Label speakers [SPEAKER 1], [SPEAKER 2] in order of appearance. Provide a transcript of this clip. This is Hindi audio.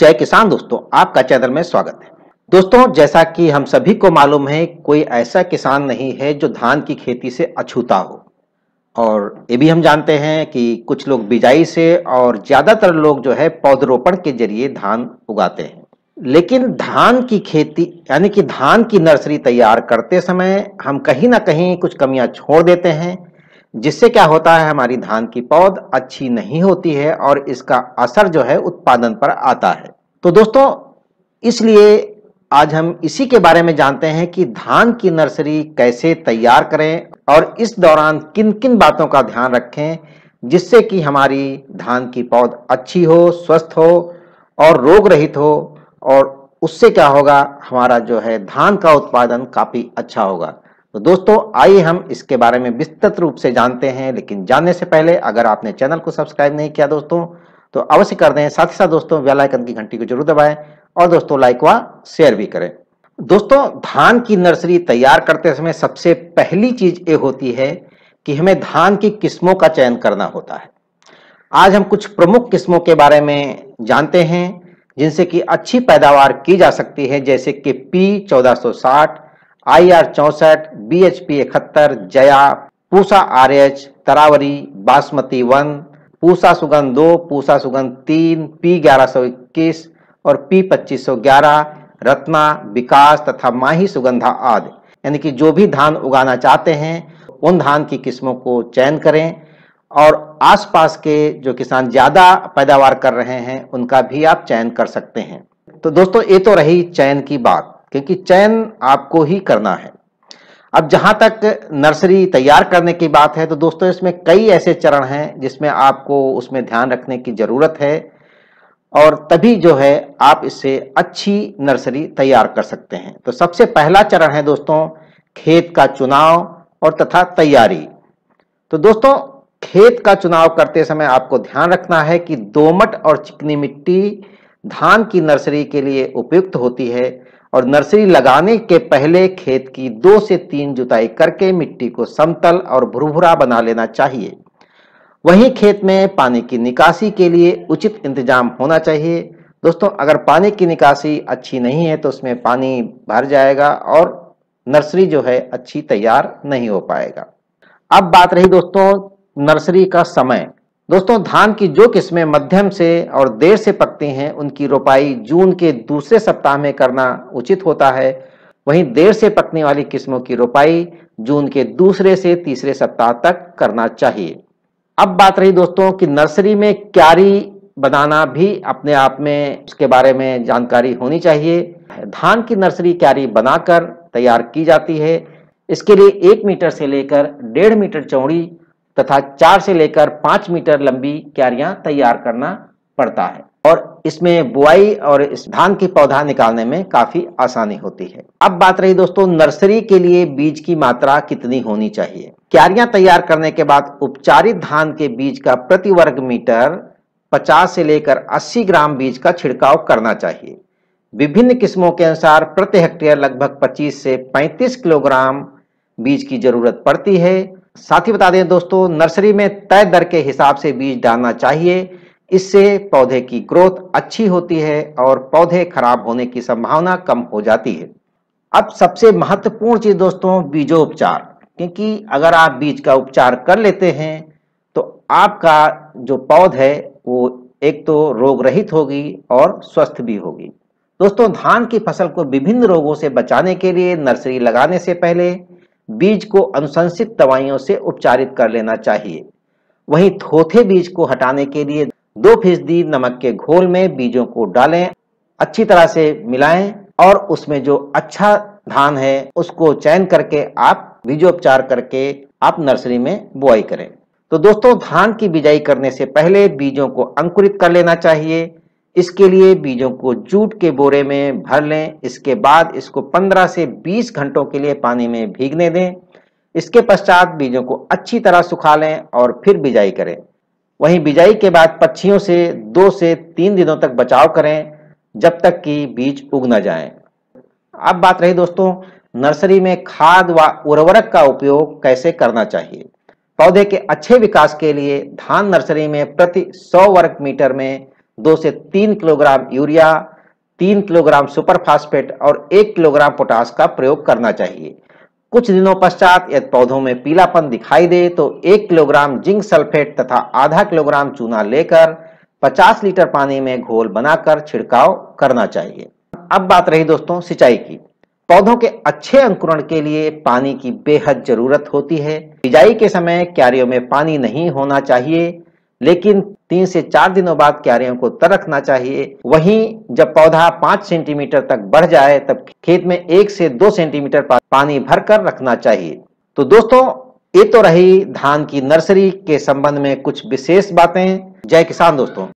[SPEAKER 1] जय किसान दोस्तों आपका चैनल में स्वागत है दोस्तों जैसा कि हम सभी को मालूम है कोई ऐसा किसान नहीं है जो धान की खेती से अछूता हो और ये भी हम जानते हैं कि कुछ लोग बिजाई से और ज़्यादातर लोग जो है पौधरोपण के जरिए धान उगाते हैं लेकिन धान की खेती यानी कि धान की नर्सरी तैयार करते समय हम कहीं ना कहीं कुछ कमियां छोड़ देते हैं जिससे क्या होता है हमारी धान की पौध अच्छी नहीं होती है और इसका असर जो है उत्पादन पर आता है तो दोस्तों इसलिए आज हम इसी के बारे में जानते हैं कि धान की नर्सरी कैसे तैयार करें और इस दौरान किन किन बातों का ध्यान रखें जिससे कि हमारी धान की पौध अच्छी हो स्वस्थ हो और रोग रहित हो और उससे क्या होगा हमारा जो है धान का उत्पादन काफ़ी अच्छा होगा तो दोस्तों आइए हम इसके बारे में विस्तृत रूप से जानते हैं लेकिन जानने से पहले अगर आपने चैनल को सब्सक्राइब नहीं किया दोस्तों तो अवश्य कर दें साथ ही साथ दोस्तों बेल आइकन की घंटी को जरूर दबाएं और दोस्तों लाइक व शेयर भी करें दोस्तों धान की नर्सरी तैयार करते समय सबसे पहली चीज ये होती है कि हमें धान की किस्मों का चयन करना होता है आज हम कुछ प्रमुख किस्मों के बारे में जानते हैं जिनसे कि अच्छी पैदावार की जा सकती है जैसे कि पी 1460, आई आर चौसठ बी एच पी इकहत्तर Jaya Pusa R H Taraori basmati one Pusa Sugandh दो पूसा सुगंध तीन पी ग्यारह सौ इक्कीस और पी पच्चीस सौ ग्यारह रत्ना विकास तथा माही सुगंधा आदि यानी कि जो भी धान उगाना चाहते हैं उन धान की किस्मों को चयन करें और आसपास के जो किसान ज़्यादा पैदावार कर रहे हैं उनका भी आप चयन कर सकते हैं तो दोस्तों ये तो रही चयन की बात क्योंकि चयन आपको ही करना है अब जहां तक नर्सरी तैयार करने की बात है तो दोस्तों इसमें कई ऐसे चरण हैं जिसमें आपको उसमें ध्यान रखने की ज़रूरत है और तभी जो है आप इससे अच्छी नर्सरी तैयार कर सकते हैं तो सबसे पहला चरण है दोस्तों खेत का चुनाव और तथा तैयारी तो दोस्तों खेत का चुनाव करते समय आपको ध्यान रखना है कि दोमट और चिकनी मिट्टी धान की नर्सरी के लिए उपयुक्त होती है और नर्सरी लगाने के पहले खेत की दो से तीन जुताई करके मिट्टी को समतल और भुरभुरा बना लेना चाहिए वहीं खेत में पानी की निकासी के लिए उचित इंतजाम होना चाहिए दोस्तों अगर पानी की निकासी अच्छी नहीं है तो उसमें पानी भर जाएगा और नर्सरी जो है अच्छी तैयार नहीं हो पाएगा अब बात रही दोस्तों नर्सरी का समय दोस्तों धान की जो किस्में मध्यम से और देर से पकती हैं उनकी रोपाई जून के दूसरे सप्ताह में करना उचित होता है वहीं देर से पकने वाली किस्मों की रोपाई जून के दूसरे से तीसरे सप्ताह तक करना चाहिए अब बात रही दोस्तों कि नर्सरी में क्यारी बनाना भी अपने आप में उसके बारे में जानकारी होनी चाहिए धान की नर्सरी क्यारी बनाकर तैयार की जाती है इसके लिए एक मीटर से लेकर डेढ़ मीटर चौड़ी तथा चार से लेकर पांच मीटर लंबी क्यारियां तैयार करना पड़ता है और इसमें बुआई और इस धान की पौधा निकालने में काफी आसानी होती है अब बात रही दोस्तों नर्सरी के लिए बीज की मात्रा कितनी होनी चाहिए क्यारियां तैयार करने के बाद उपचारित धान के बीज का प्रति वर्ग मीटर 50 से लेकर 80 ग्राम बीज का छिड़काव करना चाहिए विभिन्न किस्मों के अनुसार प्रति हेक्टेयर लगभग पच्चीस से पैंतीस किलोग्राम बीज की जरूरत पड़ती है साथ ही बता दें दोस्तों नर्सरी में तय दर के हिसाब से बीज डालना चाहिए इससे पौधे की ग्रोथ अच्छी होती है और पौधे खराब होने की संभावना कम हो जाती है अब सबसे महत्वपूर्ण चीज दोस्तों बीजोपचार क्योंकि अगर आप बीज का उपचार कर लेते हैं तो आपका जो पौध है वो एक तो रोग रहित होगी और स्वस्थ भी होगी दोस्तों धान की फसल को विभिन्न रोगों से बचाने के लिए नर्सरी लगाने से पहले बीज को अनुशंसित दवाइयों से उपचारित कर लेना चाहिए वहीं थोथे बीज को हटाने के लिए दो फीसदी नमक के घोल में बीजों को डालें अच्छी तरह से मिलाएं और उसमें जो अच्छा धान है उसको चयन करके आप बीजोपचार करके आप नर्सरी में बुआई करें तो दोस्तों धान की बिजाई करने से पहले बीजों को अंकुरित कर लेना चाहिए इसके लिए बीजों को जूट के बोरे में भर लें इसके बाद इसको 15 से 20 घंटों के लिए पानी में भीगने दें इसके पश्चात बीजों को अच्छी तरह सुखा लें और फिर बिजाई करें वहीं बिजाई के बाद पक्षियों से दो से तीन दिनों तक बचाव करें जब तक कि बीज उग न जाए अब बात रही दोस्तों नर्सरी में खाद व उर्वरक का उपयोग कैसे करना चाहिए पौधे के अच्छे विकास के लिए धान नर्सरी में प्रति 100 वर्ग मीटर में दो से तीन किलोग्राम यूरिया तीन किलोग्राम सुपर फास्फेट और एक किलोग्राम पोटास का प्रयोग करना चाहिए कुछ दिनों पश्चात यदि पौधों में पीलापन दिखाई दे तो एक किलोग्राम जिंक सल्फेट तथा आधा किलोग्राम चूना लेकर 50 लीटर पानी में घोल बनाकर छिड़काव करना चाहिए अब बात रही दोस्तों सिंचाई की पौधों के अच्छे अंकुरण के लिए पानी की बेहद जरूरत होती है सिंचाई के समय क्यारियों में पानी नहीं होना चाहिए लेकिन तीन से चार दिनों बाद क्यारियों को तरखना चाहिए वहीं जब पौधा पांच सेंटीमीटर तक बढ़ जाए तब खेत में एक से दो सेंटीमीटर पानी भरकर रखना चाहिए तो दोस्तों ये तो रही धान की नर्सरी के संबंध में कुछ विशेष बातें जय किसान दोस्तों